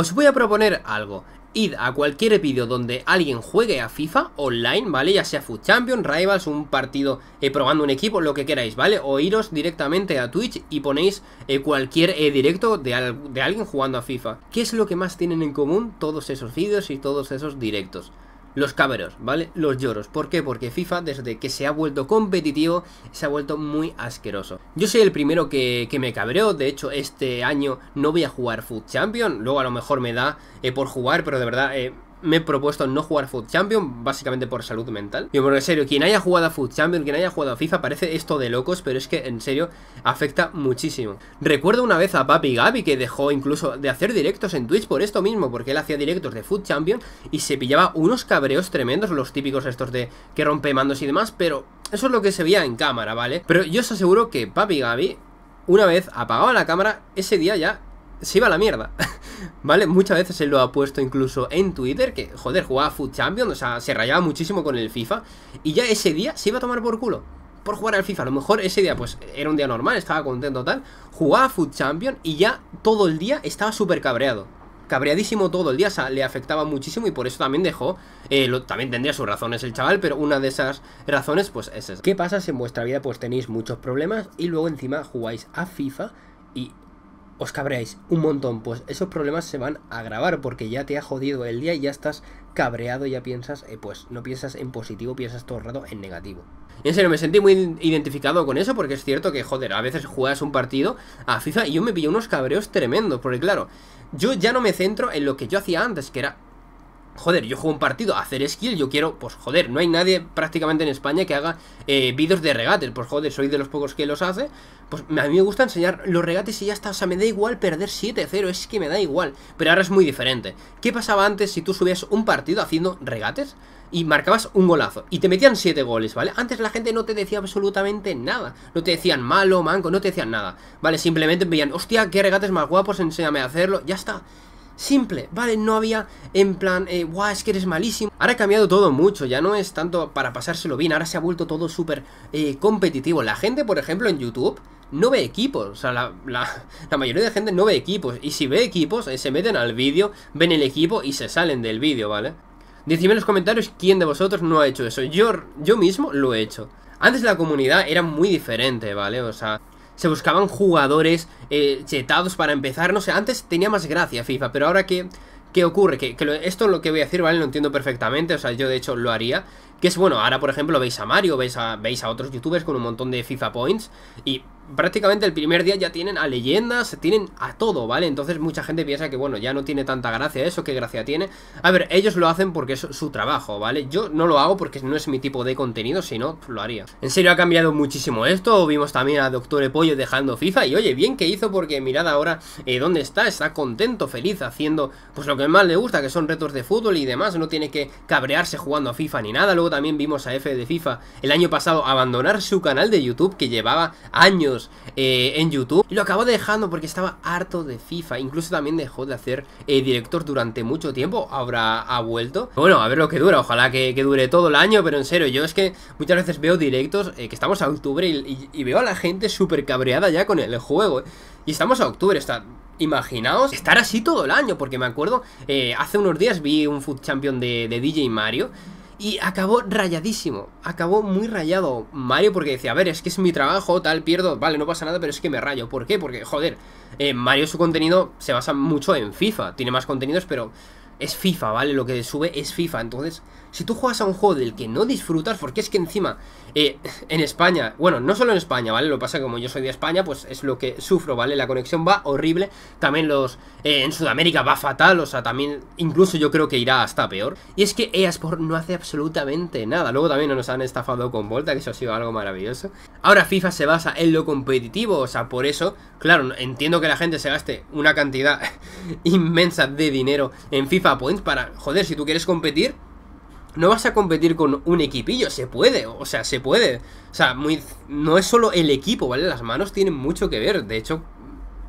Os voy a proponer algo. Id a cualquier vídeo donde alguien juegue a FIFA online, ¿vale? Ya sea Food Champion, Rivals, un partido eh, probando un equipo, lo que queráis, ¿vale? O iros directamente a Twitch y ponéis eh, cualquier eh, directo de, de alguien jugando a FIFA. ¿Qué es lo que más tienen en común todos esos vídeos y todos esos directos? los cabreros, ¿vale? Los lloros. ¿Por qué? Porque FIFA, desde que se ha vuelto competitivo, se ha vuelto muy asqueroso. Yo soy el primero que, me cabreó, De hecho, este año no voy a jugar Food Champion. Luego a lo mejor me da eh, por jugar, pero de verdad... Eh, me he propuesto no jugar Food Champion, básicamente por salud mental. Y bueno, en serio, quien haya jugado a Food Champion, quien haya jugado a FIFA, parece esto de locos, pero es que en serio afecta muchísimo. Recuerdo una vez a Papi Gabi que dejó incluso de hacer directos en Twitch por esto mismo, porque él hacía directos de Food Champion y se pillaba unos cabreos tremendos, los típicos estos de que rompe mandos y demás, pero eso es lo que se veía en cámara, ¿vale? Pero yo os aseguro que Papi Gabi una vez apagaba la cámara, ese día ya se iba a la mierda. ¿Vale? Muchas veces se lo ha puesto incluso en Twitter, que, joder, jugaba Food Champion, o sea, se rayaba muchísimo con el FIFA. Y ya ese día se iba a tomar por culo por jugar al FIFA. A lo mejor ese día, pues, era un día normal, estaba contento tal. Jugaba Food Champion y ya todo el día estaba súper cabreado. Cabreadísimo todo el día, o sea, le afectaba muchísimo y por eso también dejó. Eh, también tendría sus razones el chaval, pero una de esas razones, pues, es esa. ¿Qué pasa si en vuestra vida, pues, tenéis muchos problemas y luego encima jugáis a FIFA y os cabreáis un montón, pues esos problemas se van a agravar porque ya te ha jodido el día y ya estás cabreado, ya piensas, eh, pues no piensas en positivo, piensas todo el rato en negativo. en serio, me sentí muy identificado con eso porque es cierto que, joder, a veces juegas un partido a FIFA y yo me pillo unos cabreos tremendos, porque claro, yo ya no me centro en lo que yo hacía antes, que era joder, yo juego un partido, hacer skill, yo quiero, pues joder, no hay nadie prácticamente en España que haga eh, vídeos de regates, pues joder, soy de los pocos que los hace, pues a mí me gusta enseñar los regates y ya está, o sea, me da igual perder 7-0, es que me da igual, pero ahora es muy diferente. ¿Qué pasaba antes si tú subías un partido haciendo regates? Y marcabas un golazo. Y te metían 7 goles, ¿vale? Antes la gente no te decía absolutamente nada. No te decían malo, manco, no te decían nada. ¿Vale? Simplemente veían, hostia, qué regates más guapos, enséñame a hacerlo. Ya está simple, ¿vale? No había en plan, eh, es que eres malísimo. Ahora ha cambiado todo mucho, ya no es tanto para pasárselo bien, ahora se ha vuelto todo súper eh, competitivo. La gente, por ejemplo, en YouTube no ve equipos, o sea, la, mayoría de gente no ve equipos, y si ve equipos, eh, se meten al vídeo, ven el equipo y se salen del vídeo, ¿vale? Decidme en los comentarios quién de vosotros no ha hecho eso. Yo, yo mismo lo he hecho. Antes la comunidad era muy diferente, ¿vale? O sea, se buscaban jugadores eh, chetados para empezar. No sé, antes tenía más gracia FIFA, pero ahora que... ¿Qué ocurre? Que, que esto lo que voy a decir, ¿vale? Lo entiendo perfectamente, o sea, yo de hecho lo haría. Que es bueno, ahora por ejemplo veis a Mario, veis a, veis a otros youtubers con un montón de FIFA Points y prácticamente el primer día ya tienen a leyendas, tienen a todo, ¿vale? Entonces mucha gente piensa que bueno, ya no tiene tanta gracia eso, qué gracia tiene. A ver, ellos lo hacen porque es su trabajo, ¿vale? Yo no lo hago porque no es mi tipo de contenido, si no, lo haría. En serio ha cambiado muchísimo esto, vimos también a Doctor Pollo dejando FIFA y oye, bien que hizo porque mirad ahora eh, dónde está, está contento, feliz, haciendo pues lo que más le gusta, que son retos de fútbol y demás, no tiene que cabrearse jugando a FIFA ni nada, luego también vimos a F de FIFA el año pasado abandonar su canal de YouTube que llevaba años eh, en YouTube y lo acabó dejando porque estaba harto de FIFA. Incluso también dejó de hacer eh, director durante mucho tiempo. Ahora ha vuelto. Bueno, a ver lo que dura. Ojalá que, dure todo el año, pero en serio, yo es que muchas veces veo directos eh, que estamos a octubre y, veo a la gente súper cabreada ya con el juego. Y estamos a octubre, está imaginaos estar así todo el año, porque me acuerdo, eh, hace unos días vi un Food Champion de, de DJ Mario y acabó rayadísimo, acabó muy rayado Mario porque decía, a ver, es que es mi trabajo, tal, pierdo, vale, no pasa nada, pero es que me rayo. ¿Por qué? Porque, joder, eh, Mario su contenido se basa mucho en FIFA, tiene más contenidos, pero es FIFA, ¿vale? Lo que sube es FIFA. Entonces, si tú juegas a un juego del que no disfrutas, porque es que encima, eh, en España, bueno, no solo en España, ¿vale? Lo pasa como yo soy de España, pues es lo que sufro, ¿vale? La conexión va horrible. También los. Eh, en Sudamérica va fatal, o sea, también. Incluso yo creo que irá hasta peor. Y es que EA Sports no hace absolutamente nada. Luego también nos han estafado con Volta, que eso ha sido algo maravilloso. Ahora FIFA se basa en lo competitivo, o sea, por eso, claro, entiendo que la gente se gaste una cantidad inmensa de dinero en FIFA points para, joder, si tú quieres competir, no vas a competir con un equipillo, se puede, o sea, se puede. O sea, muy, no es solo el equipo, ¿vale? Las manos tienen mucho que ver, de hecho,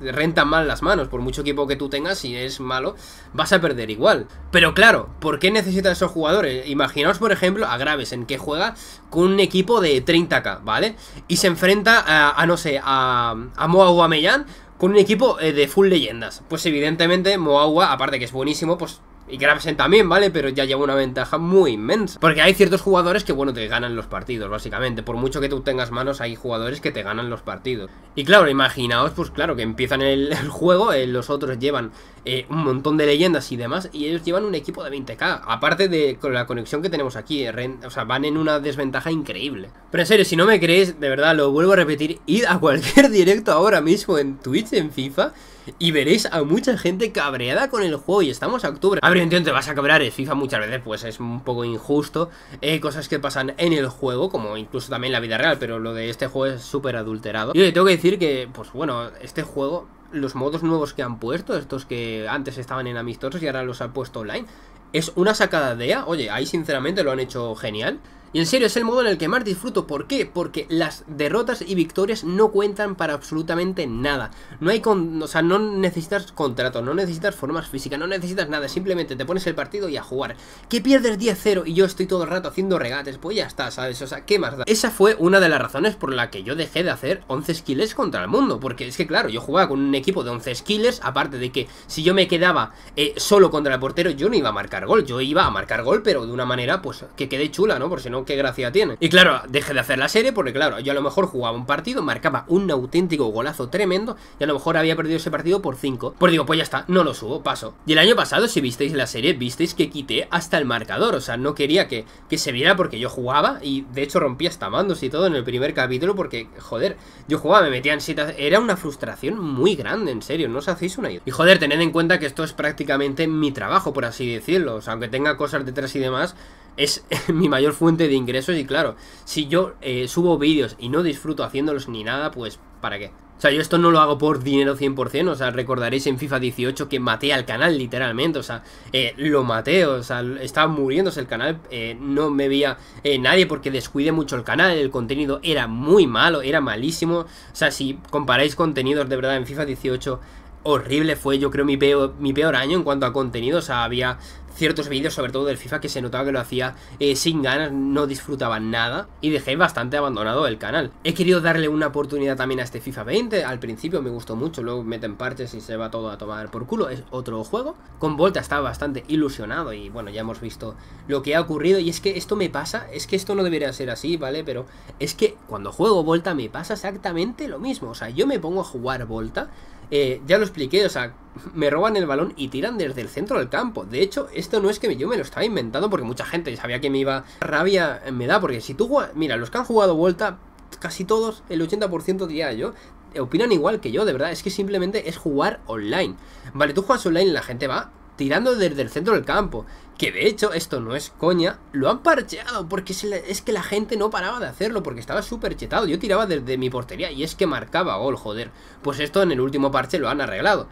rentan mal las manos, por mucho equipo que tú tengas, si es malo, vas a perder igual. Pero claro, ¿por qué necesitan esos jugadores? Imaginaos, por ejemplo, a Graves, en que juega con un equipo de 30k, ¿vale? Y se enfrenta a, no sé, a, a Meyan, con un equipo eh, de full leyendas. Pues evidentemente Moagua, aparte que es buenísimo, pues y Gravesen también, ¿vale? Pero ya lleva una ventaja muy inmensa. Porque hay ciertos jugadores que, bueno, te ganan los partidos, básicamente. Por mucho que tú tengas manos, hay jugadores que te ganan los partidos. Y claro, imaginaos, pues claro, que empiezan el, juego, eh, los otros llevan eh, un montón de leyendas y demás, y ellos llevan un equipo de 20k. Aparte de con la conexión que tenemos aquí, eh, o sea, van en una desventaja increíble. Pero en serio, si no me crees de verdad, lo vuelvo a repetir, id a cualquier directo ahora mismo en Twitch, en FIFA y veréis a mucha gente cabreada con el juego y estamos a octubre. A ver, entiendo, te vas a cabrear, Es eh, FIFA muchas veces pues es un poco injusto, eh, cosas que pasan en el juego, como incluso también en la vida real, pero lo de este juego es súper adulterado. Yo le tengo que decir que, pues bueno, este juego... Los modos nuevos que han puesto, estos que antes estaban en amistosos y ahora los han puesto online, es una sacada de Oye, ahí sinceramente lo han hecho genial. Y en serio, es el modo en el que más disfruto. ¿Por qué? Porque las derrotas y victorias no cuentan para absolutamente nada. No hay con, o sea, no necesitas contrato no necesitas formas físicas, no necesitas nada. Simplemente te pones el partido y a jugar. Que pierdes 10-0 y yo estoy todo el rato haciendo regates, pues ya está, ¿sabes? O sea, ¿qué más da? Esa fue una de las razones por la que yo dejé de hacer 11 skills contra el mundo. Porque es que, claro, yo jugaba con un equipo de 11 skills, aparte de que si yo me quedaba eh, solo contra el portero, yo no iba a marcar gol. Yo iba a marcar gol, pero de una manera, pues, que quede chula, ¿no? Por si no qué gracia tiene. Y claro, dejé de hacer la serie porque claro, yo a lo mejor jugaba un partido, marcaba un auténtico golazo tremendo y a lo mejor había perdido ese partido por 5. Pues digo, pues ya está, no lo subo, paso. Y el año pasado, si visteis la serie, visteis que quité hasta el marcador, o sea, no quería que, que se viera porque yo jugaba y de hecho rompía hasta mandos y todo en el primer capítulo porque, joder, yo jugaba, me en citas, era una frustración muy grande, en serio, no os hacéis una idea. Y joder, tened en cuenta que esto es prácticamente mi trabajo, por así decirlo, o sea, aunque tenga cosas detrás y demás, es mi mayor fuente de ingresos y claro, si yo eh, subo vídeos y no disfruto haciéndolos ni nada, pues ¿para qué? O sea, yo esto no lo hago por dinero 100%, o sea, recordaréis en FIFA 18 que maté al canal literalmente, o sea, eh, lo maté, o sea, estaba muriéndose el canal, eh, no me veía nadie porque descuide mucho el canal, el contenido era muy malo, era malísimo, o sea, si comparáis contenidos de verdad en FIFA 18 horrible, fue yo creo mi peor, mi peor año en cuanto a contenido, o sea, había ciertos vídeos, sobre todo del FIFA, que se notaba que lo hacía eh, sin ganas, no disfrutaba nada y dejé bastante abandonado el canal. He querido darle una oportunidad también a este FIFA 20, al principio me gustó mucho, luego meten parches y se va todo a tomar por culo, es otro juego. Con Volta estaba bastante ilusionado y bueno, ya hemos visto lo que ha ocurrido y es que esto me pasa, es que esto no debería ser así, ¿vale? Pero es que cuando juego Volta me pasa exactamente lo mismo, o sea, yo me pongo a jugar Volta eh, ya lo expliqué, o sea, me roban el balón y tiran desde el centro del campo. De hecho, esto no es que yo me lo estaba inventando porque mucha gente sabía que me iba. Rabia me da, porque si tú. Mira, los que han jugado vuelta, casi todos, el 80% diría yo, opinan igual que yo, de verdad. Es que simplemente es jugar online. Vale, tú juegas online, y la gente va tirando desde el centro del campo. Que de hecho, esto no es coña, lo han parcheado porque es que la gente no paraba de hacerlo porque estaba súper chetado. Yo tiraba desde mi portería y es que marcaba gol, joder. Pues esto en el último parche lo han arreglado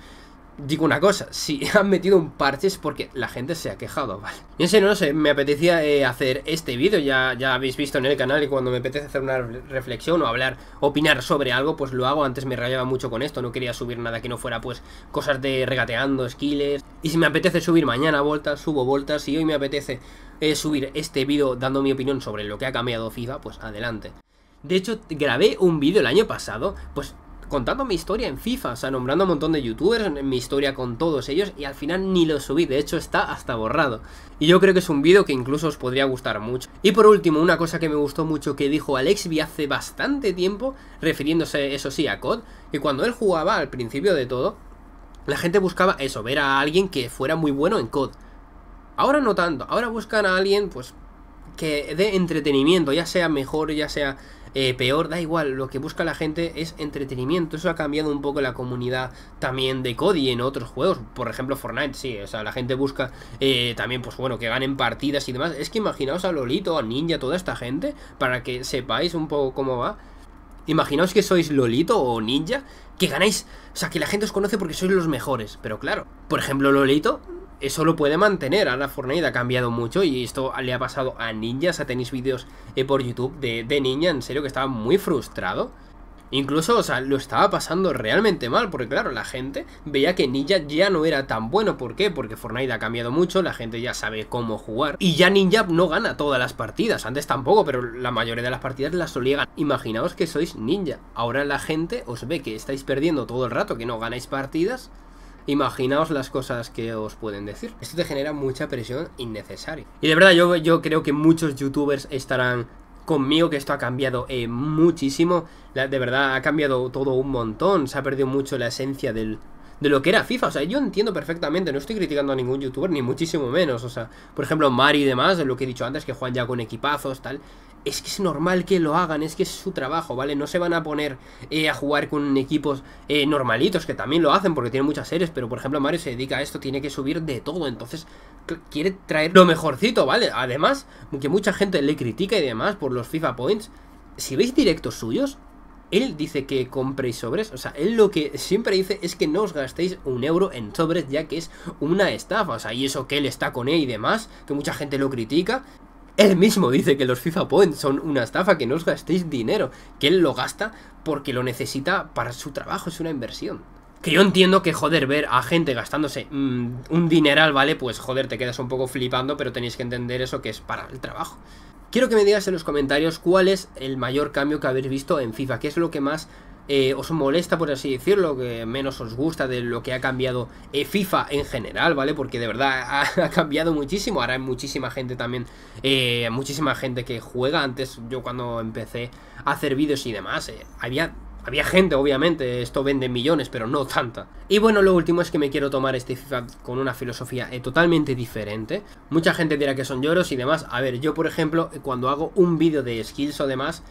digo una cosa, si han metido un parche es porque la gente se ha quejado, ¿vale? Yo en no sé, me apetecía eh, hacer este vídeo, ya, ya habéis visto en el canal y cuando me apetece hacer una reflexión o hablar, opinar sobre algo, pues lo hago, antes me rayaba mucho con esto, no quería subir nada que no fuera pues cosas de regateando, skills, y si me apetece subir mañana vueltas, subo vueltas, y hoy me apetece eh, subir este vídeo dando mi opinión sobre lo que ha cambiado FIFA, pues adelante. De hecho, grabé un vídeo el año pasado, pues contando mi historia en FIFA, o sea, nombrando a un montón de youtubers, en mi historia con todos ellos, y al final ni lo subí, de hecho está hasta borrado. Y yo creo que es un vídeo que incluso os podría gustar mucho. Y por último, una cosa que me gustó mucho que dijo Alexby hace bastante tiempo, refiriéndose eso sí a COD, que cuando él jugaba al principio de todo, la gente buscaba eso, ver a alguien que fuera muy bueno en COD. Ahora no tanto, ahora buscan a alguien pues que dé entretenimiento, ya sea mejor, ya sea eh, peor, da igual, lo que busca la gente es entretenimiento. Eso ha cambiado un poco la comunidad también de Cody en otros juegos, por ejemplo Fortnite, sí, o sea, la gente busca eh, también, pues bueno, que ganen partidas y demás. Es que imaginaos a Lolito, a Ninja, toda esta gente, para que sepáis un poco cómo va. Imaginaos que sois Lolito o Ninja, que ganáis, o sea, que la gente os conoce porque sois los mejores, pero claro, por ejemplo Lolito eso lo puede mantener. Ahora Fortnite ha cambiado mucho y esto le ha pasado a Ninja. a tenéis vídeos eh, por YouTube de, Ninja, en serio, que estaba muy frustrado. Incluso, o sea, lo estaba pasando realmente mal, porque claro, la gente veía que Ninja ya no era tan bueno. ¿Por qué? Porque Fortnite ha cambiado mucho, la gente ya sabe cómo jugar. Y ya Ninja no gana todas las partidas, antes tampoco, pero la mayoría de las partidas las solía ganar. Imaginaos que sois Ninja, ahora la gente os ve que estáis perdiendo todo el rato, que no ganáis partidas imaginaos las cosas que os pueden decir. Esto te genera mucha presión innecesaria. Y de verdad, yo, yo creo que muchos youtubers estarán conmigo que esto ha cambiado eh, muchísimo. de verdad, ha cambiado todo un montón. Se ha perdido mucho la esencia del, de lo que era FIFA. O sea, yo entiendo perfectamente, no estoy criticando a ningún youtuber, ni muchísimo menos. O sea, por ejemplo, Mari y demás, lo que he dicho antes, que juegan ya con equipazos, tal es que es normal que lo hagan, es que es su trabajo, ¿vale? No se van a poner eh, a jugar con equipos eh, normalitos, que también lo hacen porque tienen muchas series, pero por ejemplo Mario se dedica a esto, tiene que subir de todo, entonces quiere traer lo mejorcito, ¿vale? Además, que mucha gente le critica y demás por los FIFA Points, si veis directos suyos, él dice que compréis sobres, o sea, él lo que siempre dice es que no os gastéis un euro en sobres ya que es una estafa, o sea, y eso que él está con él y demás, que mucha gente lo critica, él mismo dice que los FIFA Points son una estafa, que no os gastéis dinero, que él lo gasta porque lo necesita para su trabajo, es una inversión. Que yo entiendo que, joder, ver a gente gastándose mm, un dineral, ¿vale? Pues, joder, te quedas un poco flipando, pero tenéis que entender eso que es para el trabajo. Quiero que me digas en los comentarios cuál es el mayor cambio que habéis visto en FIFA, qué es lo que más eh, os molesta, por así decirlo, que menos os gusta de lo que ha cambiado eh, FIFA en general, ¿vale? Porque de verdad ha, cambiado muchísimo. Ahora hay muchísima gente también, eh, muchísima gente que juega. Antes yo cuando empecé a hacer vídeos y demás, había había gente, obviamente, esto vende millones, pero no tanta. Y bueno, lo último es que me quiero tomar este FIFA con una filosofía totalmente diferente. Mucha gente dirá que son lloros y demás. A ver, yo por ejemplo, cuando hago un vídeo de skills o demás,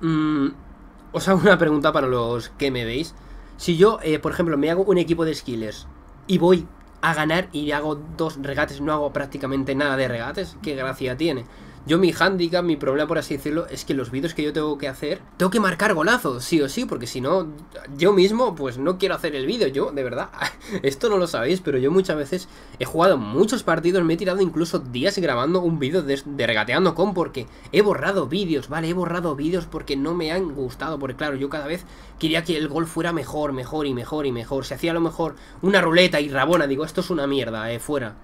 mmm, os hago una pregunta para los que me veis. Si yo, eh, por ejemplo, me hago un equipo de skillers y voy a ganar y hago dos regates, no hago prácticamente nada de regates, ¿qué gracia tiene? Yo mi handicap, mi problema por así decirlo, es que los vídeos que yo tengo que hacer, tengo que marcar golazos, sí o sí, porque si no, yo mismo pues no quiero hacer el vídeo, yo de verdad, esto no lo sabéis, pero yo muchas veces he jugado muchos partidos, me he tirado incluso días grabando un vídeo de, de, regateando con porque he borrado vídeos, ¿vale? He borrado vídeos porque no me han gustado, porque claro, yo cada vez quería que el gol fuera mejor, mejor y mejor y mejor. Se hacía a lo mejor una ruleta y rabona, digo, esto es una mierda, eh, fuera.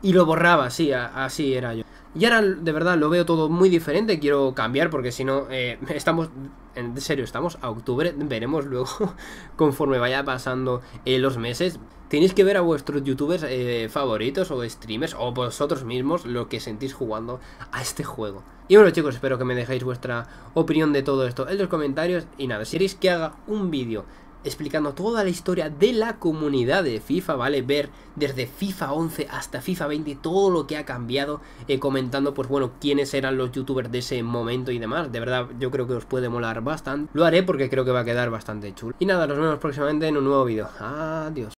Y lo borraba, sí, así era yo. Y ahora de verdad lo veo todo muy diferente, quiero cambiar porque si no, eh, estamos, en serio, estamos a octubre, veremos luego conforme vaya pasando eh, los meses. Tenéis que ver a vuestros youtubers eh, favoritos o streamers o vosotros mismos lo que sentís jugando a este juego. Y bueno chicos, espero que me dejéis vuestra opinión de todo esto en los comentarios y nada, si queréis que haga un vídeo explicando toda la historia de la comunidad de FIFA, ¿vale? Ver desde FIFA 11 hasta FIFA 20 todo lo que ha cambiado, eh, comentando pues bueno, quiénes eran los youtubers de ese momento y demás. De verdad, yo creo que os puede molar bastante. Lo haré porque creo que va a quedar bastante chulo. Y nada, nos vemos próximamente en un nuevo vídeo. Adiós.